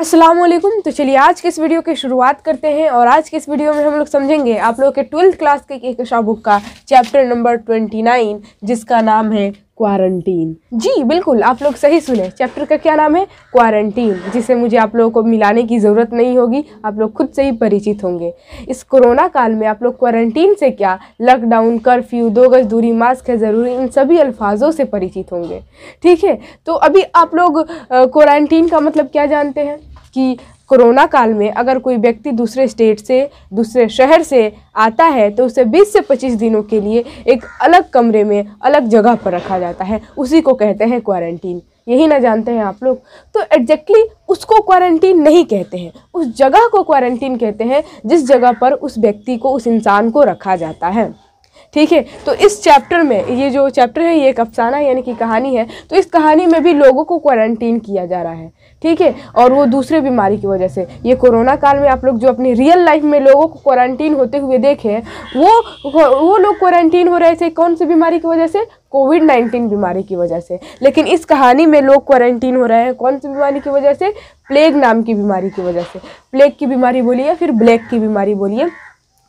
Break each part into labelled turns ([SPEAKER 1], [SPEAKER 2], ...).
[SPEAKER 1] असलम तो चलिए आज के इस वीडियो की शुरुआत करते हैं और आज के इस वीडियो में हम लोग समझेंगे आप लोग के ट्वेल्थ क्लास के एक बुक का चैप्टर नंबर ट्वेंटी नाइन जिसका नाम है क्वारंटीन जी बिल्कुल आप लोग सही सुने चैप्टर का क्या नाम है क्वारंटीन जिसे मुझे आप लोगों को मिलाने की ज़रूरत नहीं होगी आप लोग खुद से ही परिचित होंगे इस कोरोना काल में आप लोग क्वारंटीन से क्या लॉकडाउन कर्फ्यू दो गज दूरी मास्क है ज़रूरी इन सभी अल्फाजों से परिचित होंगे ठीक है तो अभी आप लोग क्वारंटीन का मतलब क्या जानते हैं कि कोरोना काल में अगर कोई व्यक्ति दूसरे स्टेट से दूसरे शहर से आता है तो उसे 20 से 25 दिनों के लिए एक अलग कमरे में अलग जगह पर रखा जाता है उसी को कहते हैं क्वारंटीन यही ना जानते हैं आप लोग तो एग्जैक्टली exactly उसको क्वारंटीन नहीं कहते हैं उस जगह को क्वारंटीन कहते हैं जिस जगह पर उस व्यक्ति को उस इंसान को रखा जाता है ठीक है तो इस चैप्टर में ये जो चैप्टर है ये एक अफसाना यानी कि कहानी है तो इस कहानी में भी लोगों को क्वारंटीन किया जा रहा है ठीक है और वो दूसरे बीमारी की वजह से ये कोरोना काल में आप लोग जो अपनी रियल लाइफ में लोगों को क्वारंटीन होते हुए देखे वो वो लोग क्वारंटीन हो रहे थे कौन सी बीमारी की वजह से कोविड नाइन्टीन बीमारी की वजह से लेकिन इस कहानी में लोग क्वारंटीन हो रहे हैं कौन सी बीमारी की वजह से प्लेग नाम की बीमारी की वजह से प्लेग की बीमारी बोलिए फिर ब्लैक की बीमारी बोलिए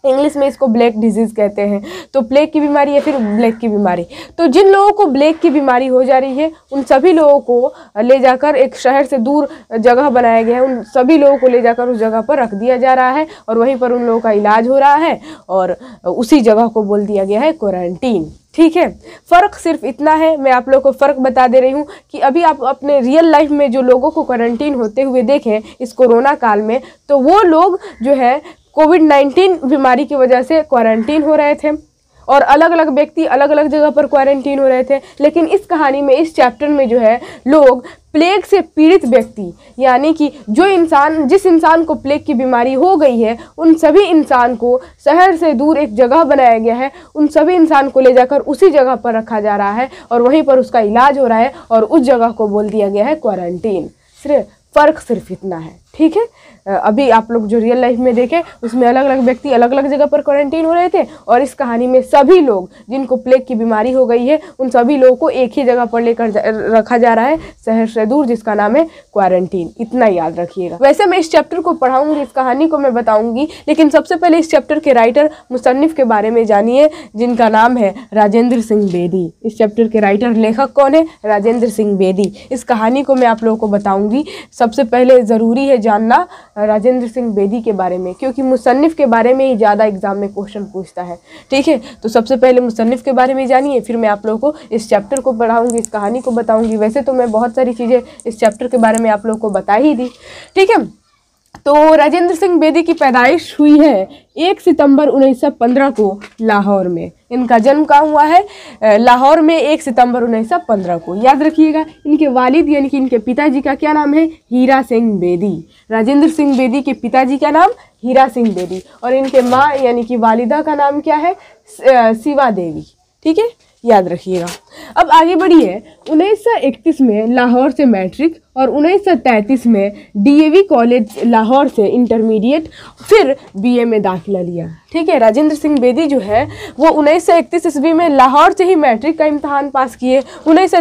[SPEAKER 1] इंग्लिश में इसको ब्लैक डिजीज़ कहते हैं तो प्लेग की बीमारी या फिर ब्लैक की बीमारी तो जिन लोगों को ब्लैक की बीमारी हो जा रही है उन सभी लोगों को ले जाकर एक शहर से दूर जगह बनाया गया है उन सभी लोगों को ले जाकर उस जगह पर रख दिया जा रहा है और वहीं पर उन लोगों का इलाज हो रहा है और उसी जगह को बोल दिया गया है क्वारंटीन ठीक है फ़र्क सिर्फ इतना है मैं आप लोग को फ़र्क बता दे रही हूँ कि अभी आप अपने रियल लाइफ में जो लोगों को क्वारंटीन होते हुए देखें इस कोरोना काल में तो वो लोग जो है कोविड नाइन्टीन बीमारी की वजह से क्वारंटीन हो रहे थे और अलग अलग व्यक्ति अलग अलग जगह पर क्वारंटीन हो रहे थे लेकिन इस कहानी में इस चैप्टर में जो है लोग प्लेग से पीड़ित व्यक्ति यानी कि जो इंसान जिस इंसान को प्लेग की बीमारी हो गई है उन सभी इंसान को शहर से दूर एक जगह बनाया गया है उन सभी इंसान को ले जाकर उसी जगह पर रखा जा रहा है और वहीं पर उसका इलाज हो रहा है और उस जगह को बोल दिया गया है क्वारंटीन सिर्फ फ़र्क सिर्फ इतना है ठीक है अभी आप लोग जो रियल लाइफ में देखें उसमें अलग अलग व्यक्ति अलग अलग जगह पर क्वारंटीन हो रहे थे और इस कहानी में सभी लोग जिनको प्लेग की बीमारी हो गई है उन सभी लोगों को एक ही जगह पर लेकर रखा जा रहा है शहर से दूर जिसका नाम है क्वारंटीन इतना याद रखिएगा वैसे मैं इस चैप्टर को पढ़ाऊंगी इस कहानी को मैं बताऊंगी लेकिन सबसे पहले इस चैप्टर के राइटर मुसन्फ़ के बारे में जानिए जिनका नाम है राजेंद्र सिंह बेदी इस चैप्टर के राइटर लेखक कौन है राजेंद्र सिंह बेदी इस कहानी को मैं आप लोगों को बताऊंगी सबसे पहले ज़रूरी है जानना राजेंद्र सिंह बेदी के बारे में क्योंकि मुसनफ़ के बारे में ही ज़्यादा एग्ज़ाम में क्वेश्चन पूछता है ठीक है तो सबसे पहले मुसन्फ़ के बारे में जानिए फिर मैं आप लोगों को इस चैप्टर को पढ़ाऊँगी इस कहानी को बताऊँगी वैसे तो मैं बहुत सारी चीज़ें इस चैप्टर के बारे में आप लोग को बता ही दी ठीक है तो राजेंद्र सिंह बेदी की पैदाइश हुई है एक सितंबर 1915 को लाहौर में इनका जन्म कहाँ हुआ है लाहौर में एक सितंबर 1915 को याद रखिएगा इनके वालिद यानी कि इनके पिताजी का क्या नाम है हीरा सिंह बेदी राजेंद्र सिंह बेदी के पिताजी का नाम हीरा सिंह बेदी और इनके माँ यानी कि वालिदा का नाम क्या है शिवा देवी ठीक है याद रखिएगा अब आगे बढ़िए उन्नीस में लाहौर से मैट्रिक और उन्नीस में डीएवी कॉलेज लाहौर से इंटरमीडिएट फिर बीए में दाखिला लिया ठीक है राजेंद्र सिंह बेदी जो है वो उन्नीस ईस्वी में लाहौर से ही मैट्रिक का इम्तहान पास किए उन्नीस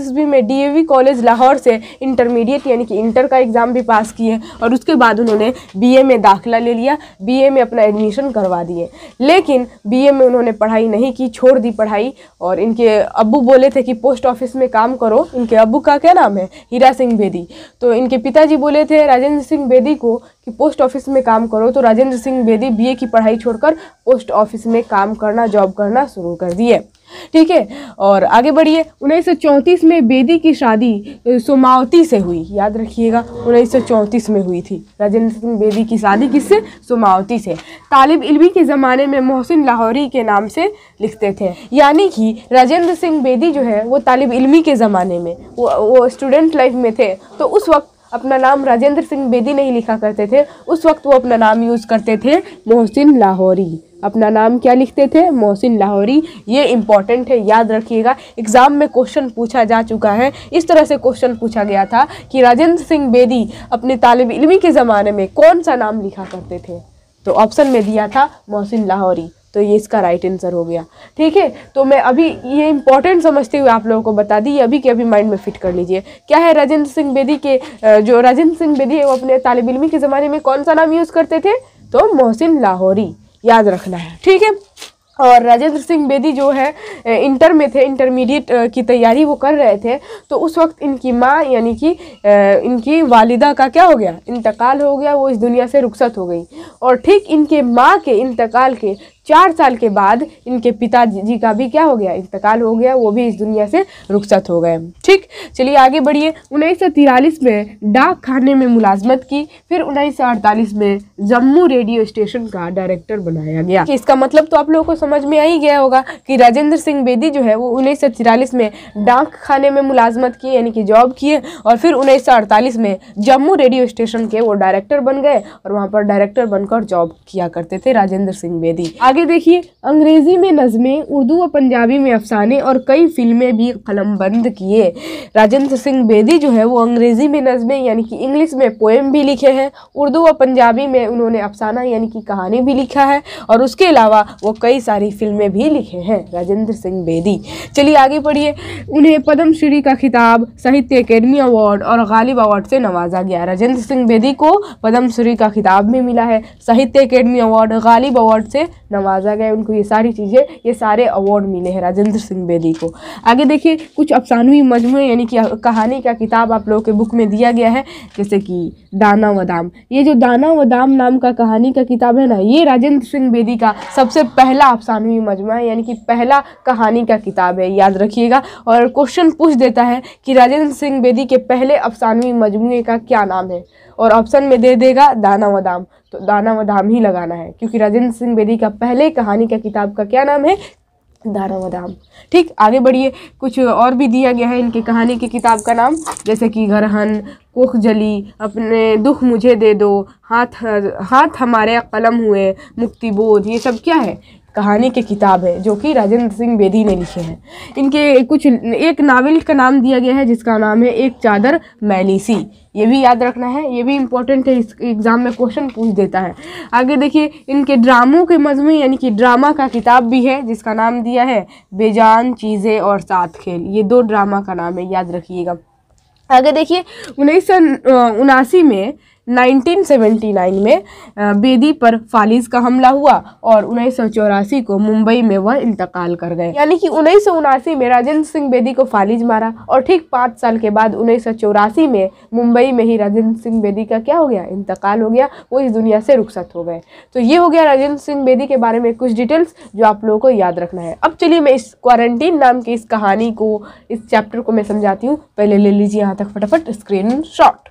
[SPEAKER 1] ईस्वी में डीएवी कॉलेज लाहौर से इंटरमीडिएट यानी कि इंटर का एग्ज़ाम भी पास किए और उसके बाद उन्होंने बी में दाखिला ले लिया बी में अपना एडमिशन करवा दिए लेकिन बी में उन्होंने पढ़ाई नहीं की छोड़ दी पढ़ाई और इनके अबू बोले थे कि पोस्ट ऑफिस में काम करो इनके अबू का क्या नाम है हीरा सिंह बेदी तो इनके पिताजी बोले थे राजेंद्र सिंह बेदी को कि पोस्ट ऑफिस में काम करो तो राजेंद्र सिंह बेदी बीए की पढ़ाई छोड़कर पोस्ट ऑफिस में काम करना जॉब करना शुरू कर दिए ठीक है और आगे बढ़िए उन्नीस में बेदी की शादी सोमावती से हुई याद रखिएगा उन्नीस में हुई थी राजेंद्र सिंह बेदी की शादी किससे सोमावती से तालिब इलमी के ज़माने में मोहसिन लाहौरी के नाम से लिखते थे यानी कि राजेंद्र सिंह बेदी जो है वो तालिब इलमी के ज़माने में वो वो स्टूडेंट लाइफ में थे तो उस वक्त अपना नाम राजेंद्र सिंह बेदी नहीं लिखा करते थे उस वक्त वो अपना नाम यूज़ करते थे मोहसिन लाहौरी अपना नाम क्या लिखते थे मोहसिन लाहौरी ये इम्पॉर्टेंट है याद रखिएगा एग्ज़ाम में क्वेश्चन पूछा जा चुका है इस तरह से क्वेश्चन पूछा गया था कि राजेंद्र सिंह बेदी अपने तालब इलमी के ज़माने में कौन सा नाम लिखा करते थे तो ऑप्शन में दिया था मोहसिन लाहौरी तो ये इसका राइट आंसर हो गया ठीक है तो मैं अभी ये इंपॉर्टेंट समझते हुए आप लोगों को बता दी अभी के अभी माइंड में फिट कर लीजिए क्या है राजेंद्र सिंह बेदी के जो राजेंद्र सिंह बेदी है वो अपने तालब इलमी के ज़माने में कौन सा नाम यूज़ करते थे तो मोहसिन लाहौरी याद रखना है ठीक है और राजेंद्र सिंह बेदी जो है इंटर में थे इंटरमीडिएट की तैयारी वो कर रहे थे तो उस वक्त इनकी माँ यानी कि इनकी वालिदा का क्या हो गया इंतकाल हो गया वो इस दुनिया से रुखसत हो गई और ठीक इनके माँ के इंतकाल के चार साल के बाद इनके पिताजी का भी क्या हो गया इंतकाल हो गया वो भी इस दुनिया से रुखसत हो गए ठीक चलिए आगे बढ़िए उन्नीस में डाक खाने में मुलाजमत की फिर उन्नीस में जम्मू रेडियो स्टेशन का डायरेक्टर बनाया गया इसका मतलब तो आप लोगों को समझ में आ ही गया होगा कि राजेंद्र सिंह बेदी जो है वो उन्नीस में डाक खाने में मुलाजमत की यानी कि जॉब किए और फिर उन्नीस में जम्मू रेडियो स्टेशन के वो डायरेक्टर बन गए और वहाँ पर डायरेक्टर बनकर जॉब किया करते थे राजेंद्र सिंह बेदी आगे देखिए अंग्रेज़ी में नज़में उर्दू व पंजाबी में अफसाने और कई फिल्में भी कलमबंद किए राजेंद्र सिंह बेदी जो है वो अंग्रेज़ी में नज़में यानी कि इंग्लिश में पोएम भी लिखे हैं उर्दू व पंजाबी में उन्होंने अफसाना यानी कि कहानी भी लिखा है और उसके अलावा वो कई सारी फिल्में भी लिखे हैं राजेंद्र सिंह बेदी चलिए आगे पढ़िए उन्हें पद्मश्री का खिताब साहित्य अकेडमी अवार्ड और गालिब अवार्ड से नवाजा गया राजेंद्र सिंह बेदी को पद्मश्री का खिताब भी मिला है साहित्य अकेडमी अवार्ड गालिब अवार्ड से नवाजा गया उनको ये सारी चीज़ें ये सारे अवार्ड मिले हैं राजेंद्र सिंह बेदी को आगे देखिए कुछ अफसानवी मजमू यानी कि कहानी का किताब आप लोगों के बुक में दिया गया है जैसे कि दाना व दाम ये जो दाना व दाम नाम का कहानी का किताब है ना ये राजेंद्र सिंह बेदी का सबसे पहला अफसानवी मजमू है यानी कि पहला कहानी का किताब है याद रखिएगा और क्वेश्चन पूछ देता है कि राजेंद्र सिंह बेदी के पहले अफसानवी मजमू का क्या नाम है और ऑप्शन में दे देगा दाना व दाम तो दाना व दाम ही लगाना है क्योंकि राजेंद्र सिंह बेदी का पहले कहानी का किताब का क्या नाम है दाना व दाम ठीक आगे बढ़िए कुछ और भी दिया गया है इनके कहानी की किताब का नाम जैसे कि घरहन कोख जली अपने दुख मुझे दे दो हाथ हाथ हमारे कलम हुए मुक्ति बोध ये सब क्या है कहानी के किताब है जो कि राजेंद्र सिंह बेदी ने लिखे हैं इनके कुछ एक नावल का नाम दिया गया है जिसका नाम है एक चादर मैलीसी ये भी याद रखना है ये भी इम्पोर्टेंट है इस एग्ज़ाम में क्वेश्चन पूछ देता है आगे देखिए इनके ड्रामों के मजमू यानी कि ड्रामा का किताब भी है जिसका नाम दिया है बेजान चीज़ें और साथ खेल ये दो ड्रामा का नाम है याद रखिएगा आगे देखिए उन्नीस सौ उनासी में 1979 में बेदी पर फालिज का हमला हुआ और उन्नीस को मुंबई में वह इंतकाल कर गए यानी कि उन्नीस में राजेंद्र सिंह बेदी को फालिज मारा और ठीक पाँच साल के बाद उन्नीस में मुंबई में ही राजेंद्र सिंह बेदी का क्या हो गया इंतकाल हो गया वो इस दुनिया से रुखसत हो गए तो ये हो गया राजेंद्र सिंह बेदी के बारे में कुछ डिटेल्स जो आप लोगों को याद रखना है अब चलिए मैं इस क्वारंटीन नाम की इस कहानी को इस चैप्टर को मैं समझाती हूँ पहले ले लीजिए यहाँ तक फटाफट स्क्रीन शॉट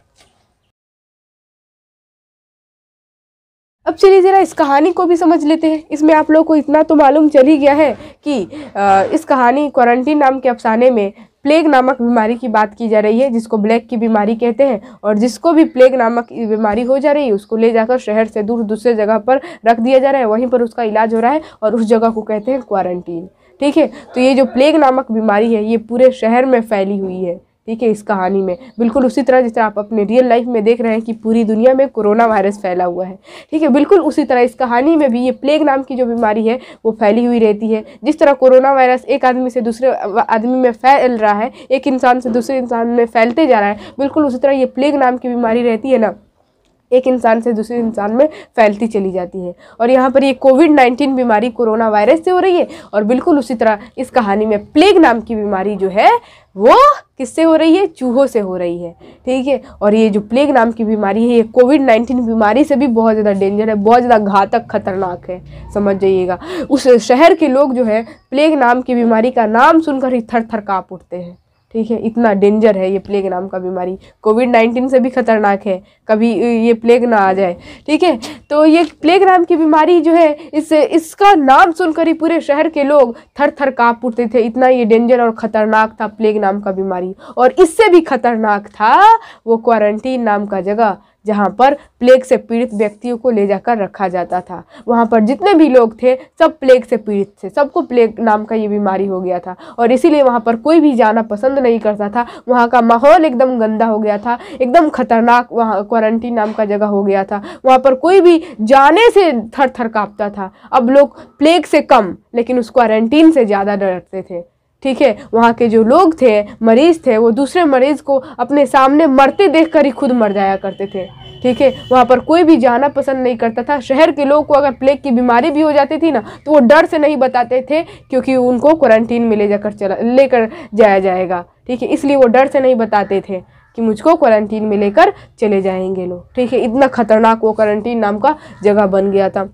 [SPEAKER 1] अब चलिए ज़रा इस कहानी को भी समझ लेते हैं इसमें आप लोग को इतना तो मालूम चल ही गया है कि इस कहानी क्वारंटीन नाम के अफसाने में प्लेग नामक बीमारी की बात की जा रही है जिसको ब्लैक की बीमारी कहते हैं और जिसको भी प्लेग नामक बीमारी हो जा रही है उसको ले जाकर शहर से दूर दूसरे जगह पर रख दिया जा रहा है वहीं पर उसका इलाज हो रहा है और उस जगह को कहते हैं क्वारंटीन ठीक है तो ये जो प्लेग नामक बीमारी है ये पूरे शहर में फैली हुई है ठीक है इस कहानी में बिल्कुल उसी तरह जिस तरह आप अपने रियल लाइफ में देख रहे हैं कि पूरी दुनिया में कोरोना वायरस फैला हुआ है ठीक है बिल्कुल उसी तरह इस कहानी में भी ये प्लेग नाम की जो बीमारी है वो फैली हुई रहती है जिस तरह कोरोना वायरस एक आदमी से दूसरे आदमी में फैल रहा है एक इंसान से दूसरे इंसान में फैलते जा रहा है बिल्कुल उसी तरह ये प्लेग नाम की बीमारी रहती है ना एक इंसान से दूसरे इंसान में फैलती चली जाती है और यहाँ पर ये कोविड नाइन्टीन बीमारी कोरोना वायरस से हो रही है और बिल्कुल उसी तरह इस कहानी में प्लेग नाम की बीमारी जो है वो किससे हो रही है चूहों से हो रही है ठीक है और ये जो प्लेग नाम की बीमारी है ये कोविड नाइन्टीन बीमारी से भी बहुत ज़्यादा डेंजर है बहुत ज़्यादा घातक खतरनाक है समझ जाइएगा उस शहर के लोग जो है प्लेग नाम की बीमारी का नाम सुनकर ही थर थर काँप उठते हैं ठीक है इतना डेंजर है ये प्लेग नाम का बीमारी कोविड नाइन्टीन से भी खतरनाक है कभी ये प्लेग ना आ जाए ठीक है तो ये प्लेग नाम की बीमारी जो है इससे इसका नाम सुनकर ही पूरे शहर के लोग थर थर काँप उठते थे इतना ये डेंजर और ख़तरनाक था प्लेग नाम का बीमारी और इससे भी खतरनाक था वो क्वारंटीन नाम का जगह जहाँ पर प्लेग से पीड़ित व्यक्तियों को ले जाकर रखा जाता था वहाँ पर जितने भी लोग थे सब प्लेग से पीड़ित थे सबको प्लेग नाम का ये बीमारी हो गया था और इसीलिए वहाँ पर कोई भी जाना पसंद नहीं करता था वहाँ का माहौल एकदम गंदा हो गया था एकदम खतरनाक वहाँ क्वारंटीन नाम का जगह हो गया था वहाँ पर कोई भी जाने से थर थर काँपता था अब लोग प्लेग से कम लेकिन उस क्वारंटीन से ज़्यादा डरते थे ठीक है वहाँ के जो लोग थे मरीज़ थे वो दूसरे मरीज़ को अपने सामने मरते देख कर ही खुद मर जाया करते थे ठीक है वहाँ पर कोई भी जाना पसंद नहीं करता था शहर के लोग को अगर प्लेग की बीमारी भी हो जाती थी ना तो वो डर से नहीं बताते थे क्योंकि उनको क्वारंटीन में ले जाकर चला लेकर जाया जाएगा ठीक है इसलिए वो डर से नहीं बताते थे कि मुझको क्वारंटीन में लेकर चले जाएंगे लोग ठीक है इतना खतरनाक वो क्वारंटीन नाम का जगह बन गया था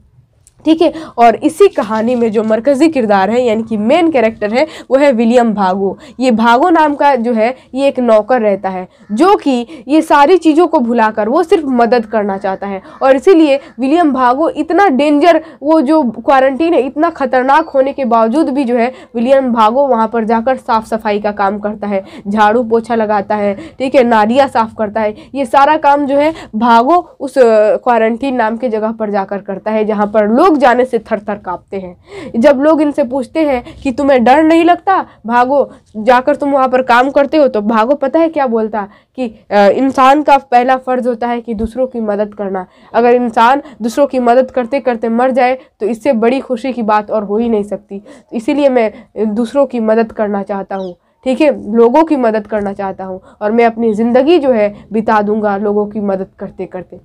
[SPEAKER 1] ठीक है और इसी कहानी में जो मरकज़ी किरदार है यानी कि मेन कैरेक्टर है वो है विलियम भागो ये भागो नाम का जो है ये एक नौकर रहता है जो कि ये सारी चीज़ों को भुलाकर वो सिर्फ मदद करना चाहता है और इसीलिए विलियम भागो इतना डेंजर वो जो क्वारंटीन है इतना ख़तरनाक होने के बावजूद भी जो है विलियम भागो वहाँ पर जाकर साफ़ सफाई का काम करता है झाड़ू पोछा लगाता है ठीक है नालियाँ साफ़ करता है ये सारा काम जो है भागो उस क्वारंटीन नाम के जगह पर जाकर करता है जहाँ पर लोग लोग जाने से थर थर काँपते हैं जब लोग इनसे पूछते हैं कि तुम्हें डर नहीं लगता भागो जाकर तुम वहाँ पर काम करते हो तो भागो पता है क्या बोलता कि इंसान का पहला फ़र्ज़ होता है कि दूसरों की मदद करना अगर इंसान दूसरों की मदद करते करते मर जाए तो इससे बड़ी खुशी की बात और हो ही नहीं सकती इसीलिए मैं दूसरों की मदद करना चाहता हूँ ठीक है लोगों की मदद करना चाहता हूँ और मैं अपनी ज़िंदगी जो है बिता दूंगा लोगों की मदद करते करते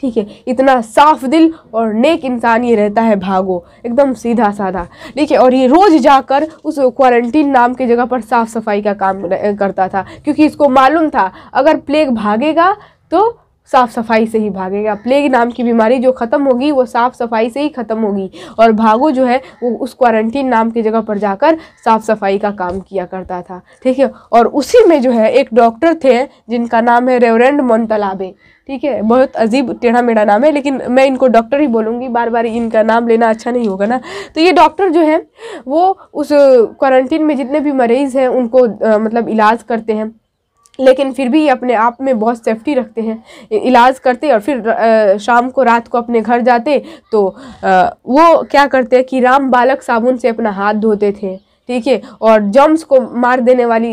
[SPEAKER 1] ठीक है इतना साफ दिल और नेक इंसान ये रहता है भागो एकदम सीधा साधा ठीक है और ये रोज़ जाकर उस क्वारंटीन नाम के जगह पर साफ़ सफाई का काम करता था क्योंकि इसको मालूम था अगर प्लेग भागेगा तो साफ़ सफाई से ही भागेगा प्लेग नाम की बीमारी जो ख़त्म होगी वो साफ़ सफाई से ही ख़त्म होगी और भागो जो है वो उस क्वारंटीन नाम की जगह पर जाकर साफ़ सफाई का काम किया करता था ठीक है और उसी में जो है एक डॉक्टर थे जिनका नाम है रेवरेंड मोन्टलाबे ठीक है बहुत अजीब टेढ़ा मेढ़ा नाम है लेकिन मैं इनको डॉक्टर ही बोलूँगी बार बार इनका नाम लेना अच्छा नहीं होगा ना तो ये डॉक्टर जो है वो उस क्वारंटीन में जितने भी मरीज़ हैं उनको आ, मतलब इलाज करते हैं लेकिन फिर भी ये अपने आप में बहुत सेफ्टी रखते हैं इलाज करते और फिर शाम को रात को अपने घर जाते तो वो क्या करते कि राम बालक साबुन से अपना हाथ धोते थे ठीक है और जम्स को मार देने वाली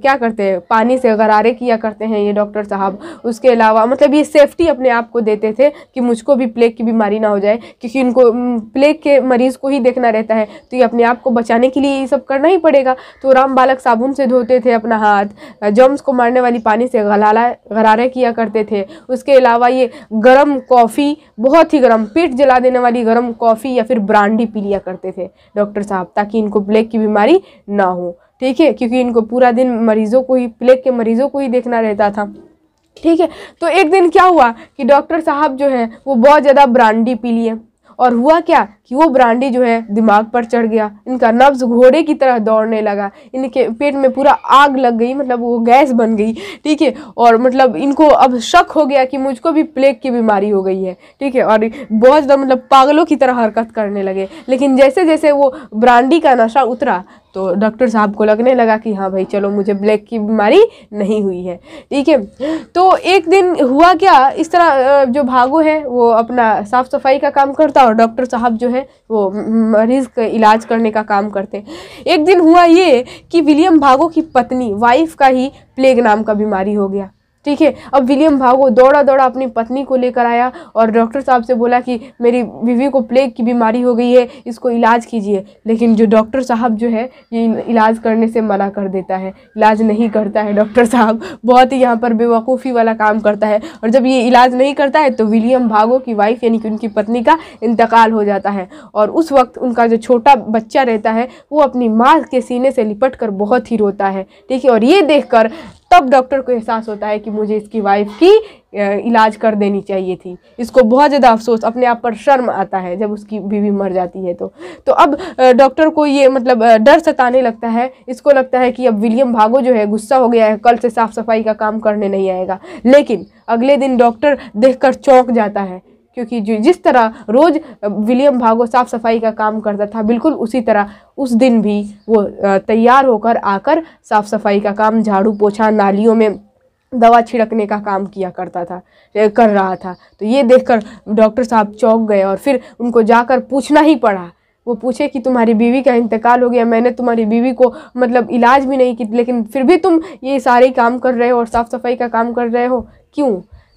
[SPEAKER 1] क्या करते हैं पानी से गरारे किया करते हैं ये डॉक्टर साहब उसके अलावा मतलब ये सेफ्टी अपने आप को देते थे कि मुझको भी प्लेग की बीमारी ना हो जाए क्योंकि इनको प्लेग के मरीज़ को ही देखना रहता है तो ये अपने आप को बचाने के लिए ये सब करना ही पड़ेगा तो राम बालक साबुन से धोते थे अपना हाथ जम्स को मारने वाली पानी से गलाला गरारे किया करते थे उसके अलावा ये गर्म कॉफ़ी बहुत ही गर्म पेट जला देने वाली गर्म कॉफ़ी या फिर ब्रांडी पी लिया करते थे डॉक्टर साहब ताकि इनको प्लेग की बीमारी बीमारी ना हो ठीक है क्योंकि इनको पूरा दिन मरीज़ों को ही प्लेग के मरीज़ों को ही देखना रहता था ठीक है तो एक दिन क्या हुआ कि डॉक्टर साहब जो हैं वो बहुत ज़्यादा ब्रांडी पी लिए और हुआ क्या कि वो ब्रांडी जो है दिमाग पर चढ़ गया इनका नब्ज घोड़े की तरह दौड़ने लगा इनके पेट में पूरा आग लग गई मतलब वो गैस बन गई ठीक है और मतलब इनको अब शक हो गया कि मुझको भी प्लेग की बीमारी हो गई है ठीक है और बहुत ज़्यादा मतलब पागलों की तरह हरकत करने लगे लेकिन जैसे जैसे वो ब्रांडी का नशा उतरा तो डॉक्टर साहब को लगने लगा कि हाँ भाई चलो मुझे ब्लैक की बीमारी नहीं हुई है ठीक है तो एक दिन हुआ क्या इस तरह जो भागो है वो अपना साफ़ सफाई का काम करता और डॉक्टर साहब जो है वो मरीज़ का इलाज करने का काम करते एक दिन हुआ ये कि विलियम भागो की पत्नी वाइफ का ही प्लेग नाम का बीमारी हो गया ठीक है अब विलियम भागो दौड़ा दौड़ा अपनी पत्नी को लेकर आया और डॉक्टर साहब से बोला कि मेरी बीवी को प्लेग की बीमारी हो गई है इसको इलाज कीजिए लेकिन जो डॉक्टर साहब जो है ये इलाज करने से मना कर देता है इलाज नहीं करता है डॉक्टर साहब बहुत ही यहाँ पर बेवकूफ़ी वाला काम करता है और जब ये इलाज नहीं करता है तो विलियम भागो की वाइफ यानी कि उनकी पत्नी का इंतकाल हो जाता है और उस वक्त उनका जो छोटा बच्चा रहता है वो अपनी माँ के सीने से लिपट कर बहुत ही रोता है ठीक है और ये देखकर तब डॉक्टर को एहसास होता है कि मुझे इसकी वाइफ की इलाज कर देनी चाहिए थी इसको बहुत ज़्यादा अफसोस अपने आप पर शर्म आता है जब उसकी बीवी मर जाती है तो तो अब डॉक्टर को ये मतलब डर सताने लगता है इसको लगता है कि अब विलियम भागो जो है गुस्सा हो गया है कल से साफ़ सफाई का काम करने नहीं आएगा लेकिन अगले दिन डॉक्टर देखकर चौंक जाता है क्योंकि जिस तरह रोज़ विलियम भागो साफ सफाई का काम करता था बिल्कुल उसी तरह उस दिन भी वो तैयार होकर आकर साफ सफाई का काम झाड़ू पोछा नालियों में दवा छिड़कने का काम किया करता था कर रहा था तो ये देखकर डॉक्टर साहब चौंक गए और फिर उनको जाकर पूछना ही पड़ा वो पूछे कि तुम्हारी बीवी का इंतकाल हो गया मैंने तुम्हारी बीवी को मतलब इलाज भी नहीं की लेकिन फिर भी तुम ये सारे काम कर रहे हो और साफ़ सफाई का काम कर रहे हो क्यों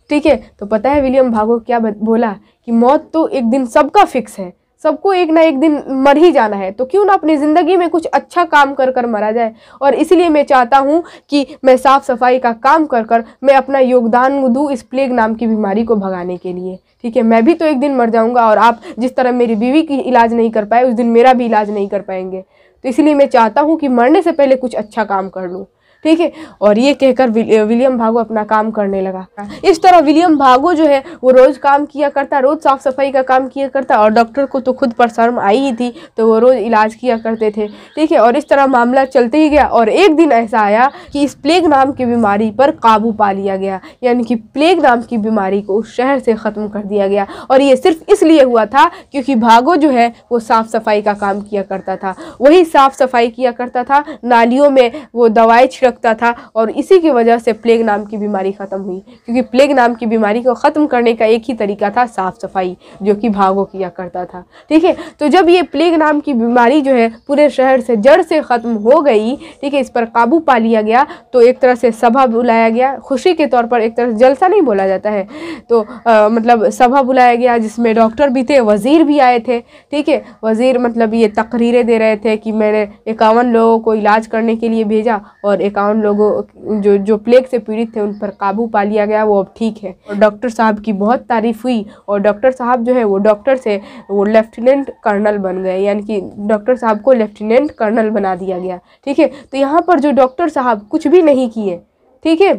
[SPEAKER 1] ठीक है तो पता है विलियम भागो क्या बोला कि मौत तो एक दिन सबका फिक्स है सबको एक ना एक दिन मर ही जाना है तो क्यों ना अपनी ज़िंदगी में कुछ अच्छा काम कर कर मरा जाए और इसलिए मैं चाहता हूँ कि मैं साफ़ सफाई का काम कर कर मैं अपना योगदान दूँ इस प्लेग नाम की बीमारी को भगाने के लिए ठीक है मैं भी तो एक दिन मर जाऊँगा और आप जिस तरह मेरी बीवी की इलाज नहीं कर पाए उस दिन मेरा भी इलाज नहीं कर पाएंगे तो इसलिए मैं चाहता हूँ कि मरने से पहले कुछ अच्छा काम कर लूँ ठीक है और ये कहकर विलियम भागो अपना काम करने लगा इस तरह विलियम भागो जो है वो रोज़ काम किया करता रोज़ साफ़ सफाई का काम किया करता और डॉक्टर को तो खुद पर शर्म आई ही थी तो वो रोज़ इलाज किया करते थे ठीक है और इस तरह मामला चलते ही गया और एक दिन ऐसा आया कि इस प्लेग नाम की बीमारी पर काबू पा लिया गया यानी कि प्लेग नाम की बीमारी को उस शहर से ख़त्म कर दिया गया और ये सिर्फ इसलिए हुआ था क्योंकि भागो जो है वो साफ़ सफाई का काम किया करता था वही साफ़ सफाई किया करता था नालियों में वो दवाई रखता था और इसी की वजह से प्लेग नाम की बीमारी ख़त्म हुई क्योंकि प्लेग नाम की बीमारी को ख़त्म करने का एक ही तरीका था साफ़ सफाई जो कि भागो किया करता था ठीक है तो जब ये प्लेग नाम की बीमारी जो है पूरे शहर से जड़ से ख़त्म हो गई ठीक है इस पर काबू पा लिया गया तो एक तरह से सभा बुलाया गया खुशी के तौर पर एक तरह से जलसा नहीं बोला जाता है तो आ, मतलब सभा बुलाया गया जिसमें डॉक्टर भी थे वज़ीर भी आए थे ठीक है वज़ीर मतलब ये तकरीरें दे रहे थे कि मैंने इक्यावन लोगों को इलाज करने के लिए भेजा और एक इक्यावन लोगों जो जो प्लेग से पीड़ित थे उन पर काबू पा लिया गया वो अब ठीक है और डॉक्टर साहब की बहुत तारीफ हुई और डॉक्टर साहब जो है वो डॉक्टर से वो लेफ्टिनेंट कर्नल बन गए यानी कि डॉक्टर साहब को लेफ्टिनेंट कर्नल बना दिया गया ठीक है तो यहाँ पर जो डॉक्टर साहब कुछ भी नहीं किए ठीक है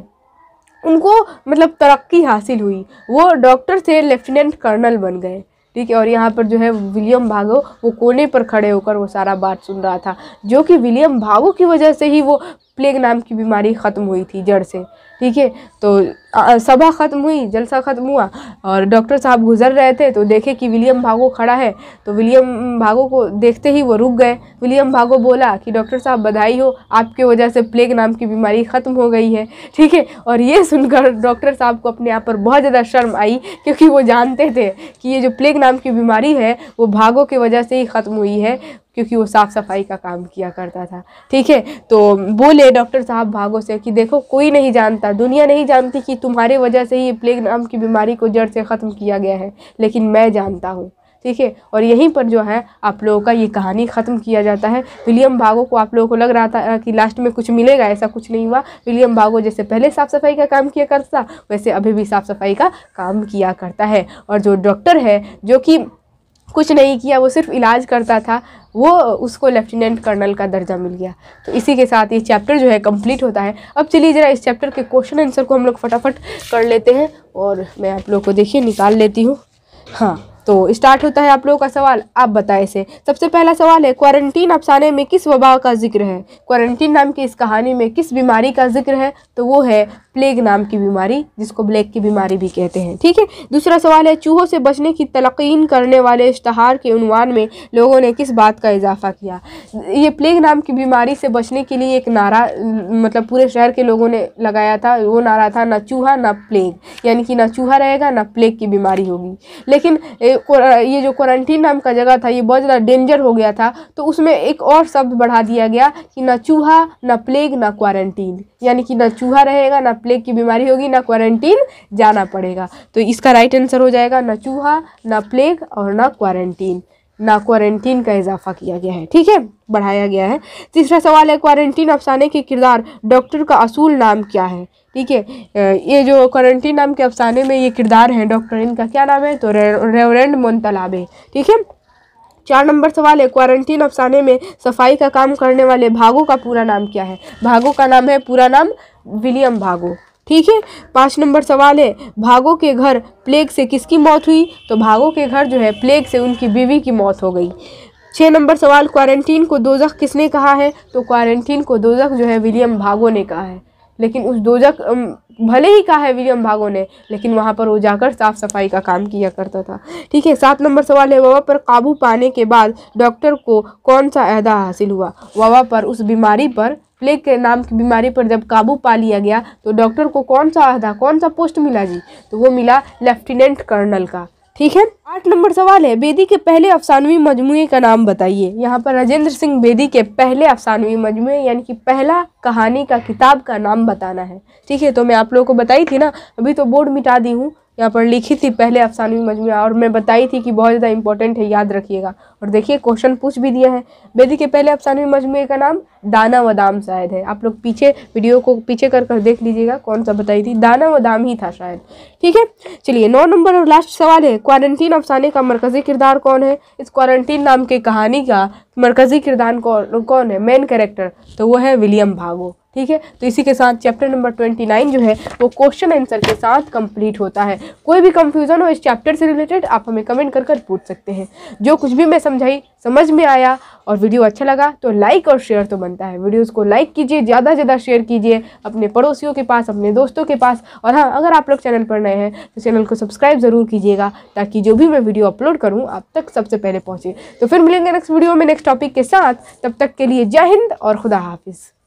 [SPEAKER 1] उनको मतलब तरक्की हासिल हुई वो डॉक्टर से लेफ्टिनेंट कर्नल बन गए ठीक है और यहाँ पर जो है विलियम भागो वो कोने पर खड़े होकर वो सारा बात सुन रहा था जो कि विलियम भागो की वजह से ही वो प्लेग नाम की बीमारी ख़त्म हुई थी जड़ से ठीक है तो सभा ख़त्म हुई जलसा ख़त्म हुआ और डॉक्टर साहब गुजर रहे थे तो देखे कि विलियम भागो खड़ा है तो विलियम भागो को देखते ही वो रुक गए विलियम भागो बोला कि डॉक्टर साहब बधाई हो आपके वजह से प्लेग नाम की बीमारी ख़त्म हो गई है ठीक है और ये सुनकर डॉक्टर साहब को अपने आप पर बहुत ज़्यादा शर्म आई क्योंकि वो जानते थे कि ये जो प्लेग नाम की बीमारी है वो भागों की वजह से ही ख़त्म हुई है क्योंकि वो साफ़ सफाई का काम किया करता था ठीक है तो बोले डॉक्टर साहब भागों से कि देखो कोई नहीं जानता था दुनिया नहीं जानती कि तुम्हारे वजह से ही प्लेग नाम की बीमारी को जड़ से ख़त्म किया गया है लेकिन मैं जानता हूँ ठीक है और यहीं पर जो है आप लोगों का ये कहानी ख़त्म किया जाता है विलियम भागो को आप लोगों को लग रहा था कि लास्ट में कुछ मिलेगा ऐसा कुछ नहीं हुआ विलियम भागो जैसे पहले साफ़ सफाई का काम किया करता वैसे अभी भी साफ़ सफाई का काम किया करता है और जो डॉक्टर है जो कि कुछ नहीं किया वो सिर्फ इलाज करता था वो उसको लेफ्टिनेंट कर्नल का दर्जा मिल गया तो इसी के साथ ये चैप्टर जो है कंप्लीट होता है अब चलिए ज़रा इस चैप्टर के क्वेश्चन आंसर को हम लोग फटाफट कर लेते हैं और मैं आप लोग को देखिए निकाल लेती हूँ हाँ तो स्टार्ट होता है आप लोगों का सवाल आप बताए इसे सबसे पहला सवाल है क्वारंटीन अफसाने में किस वबा का जिक्र है क्वारंटीन नाम की इस कहानी में किस बीमारी का जिक्र है तो वो है प्लेग नाम की बीमारी जिसको ब्लैक की बीमारी भी कहते हैं ठीक है दूसरा सवाल है चूहों से बचने की तलकिन करने वाले इश्तहार के उनवान में लोगों ने किस बात का इजाफा किया ये प्लेग नाम की बीमारी से बचने के लिए एक नारा मतलब पूरे शहर के लोगों ने लगाया था वो नारा था ना चूहा ना प्लेग यानी कि ना चूहा रहेगा ना प्लेग की बीमारी होगी लेकिन ये जो क्वारंटीन नाम का जगह था ये बहुत ज़्यादा डेंजर हो गया था तो उसमें एक और शब्द बढ़ा दिया गया कि ना चूहा ना प्लेग ना क्वारंटीन यानी कि ना चूहा रहेगा ना प्लेग की बीमारी होगी ना क्वारंटीन जाना पड़ेगा तो इसका राइट आंसर हो जाएगा ना चूहा ना प्लेग और ना क्वारंटीन ना क्वारंटीन का इजाफा किया गया है ठीक है बढ़ाया गया है तीसरा सवाल है क्वारंटीन अफसाने के किरदार डॉक्टर का असूल नाम क्या है ठीक है ये जो क्वारंटीन नाम के अफसाने में ये किरदार हैं डॉक्टर इनका क्या नाम है तो रेवरेंड मोन्तलाबे ठीक है चार नंबर सवाल है क्वारंटीन अफसाने में सफाई का काम करने वाले भागो का पूरा नाम क्या है भागो का नाम है पूरा नाम विलियम भागो ठीक है पाँच नंबर सवाल है भागो के घर प्लेग से किसकी मौत हुई तो भागो के घर जो है प्लेग से उनकी बीवी की मौत हो गई छः नंबर सवाल क्वारंटीन को दोजख किसने कहा है तो क्वारंटीन को दोजख जो है विलियम भागो ने कहा है लेकिन उस दोजक भले ही कहा है विलियम भागो ने लेकिन वहाँ पर वो जाकर साफ सफाई का काम किया करता था ठीक है सात नंबर सवाल है वबा पर काबू पाने के बाद डॉक्टर को कौन सा अहदा हासिल हुआ वबा पर उस बीमारी पर प्लेग के नाम की बीमारी पर जब काबू पा लिया गया तो डॉक्टर को कौन सा अहदा कौन सा पोस्ट मिला जी तो वो मिला लेफ्टिनेंट कर्नल का ठीक है आठ नंबर सवाल है बेदी के पहले अफसानवी मजमू का नाम बताइए यहाँ पर राजेंद्र सिंह बेदी के पहले अफसानवी मजमू यानी कि पहला कहानी का किताब का नाम बताना है ठीक है तो मैं आप लोगों को बताई थी ना अभी तो बोर्ड मिटा दी हूँ यहाँ पर लिखी थी पहले अफसानवी मजमू और मैं बताई थी कि बहुत ज़्यादा इंपॉर्टेंट है याद रखिएगा और देखिए क्वेश्चन पूछ भी दिया है बेदी के पहले अफसानवी मजमू का नाम दाना व दाम शायद है आप लोग पीछे वीडियो को पीछे कर कर देख लीजिएगा कौन सा बताई थी दाना व दाम ही था शायद ठीक है चलिए नौ नंबर और लास्ट सवाल है क्वारंटीन अफसाने का मरकजी किरदार कौन है इस क्वारंटीन नाम की कहानी का मरकजी किरदार कौन कौन है मेन कैरेक्टर तो वो है विलियम भागो ठीक है तो इसी के साथ चैप्टर नंबर ट्वेंटी नाइन जो है वो क्वेश्चन आंसर के साथ कंप्लीट होता है कोई भी कंफ्यूजन हो इस चैप्टर से रिलेटेड आप हमें कमेंट कर कर पूछ सकते हैं जो कुछ भी मैं समझाई समझ में आया और वीडियो अच्छा लगा तो लाइक और शेयर तो बनता है वीडियोस को लाइक कीजिए ज़्यादा से ज़्यादा शेयर कीजिए अपने पड़ोसियों के पास अपने दोस्तों के पास और हाँ अगर आप लोग चैनल पर नए हैं तो चैनल को सब्सक्राइब ज़रूर कीजिएगा ताकि जो भी मैं वीडियो अपलोड करूँ आप तक सबसे पहले पहुँचे तो फिर मिलेंगे नेक्स्ट वीडियो में नेक्स्ट टॉपिक के साथ तब तक के लिए जय हिंद और खुदा हाफिज़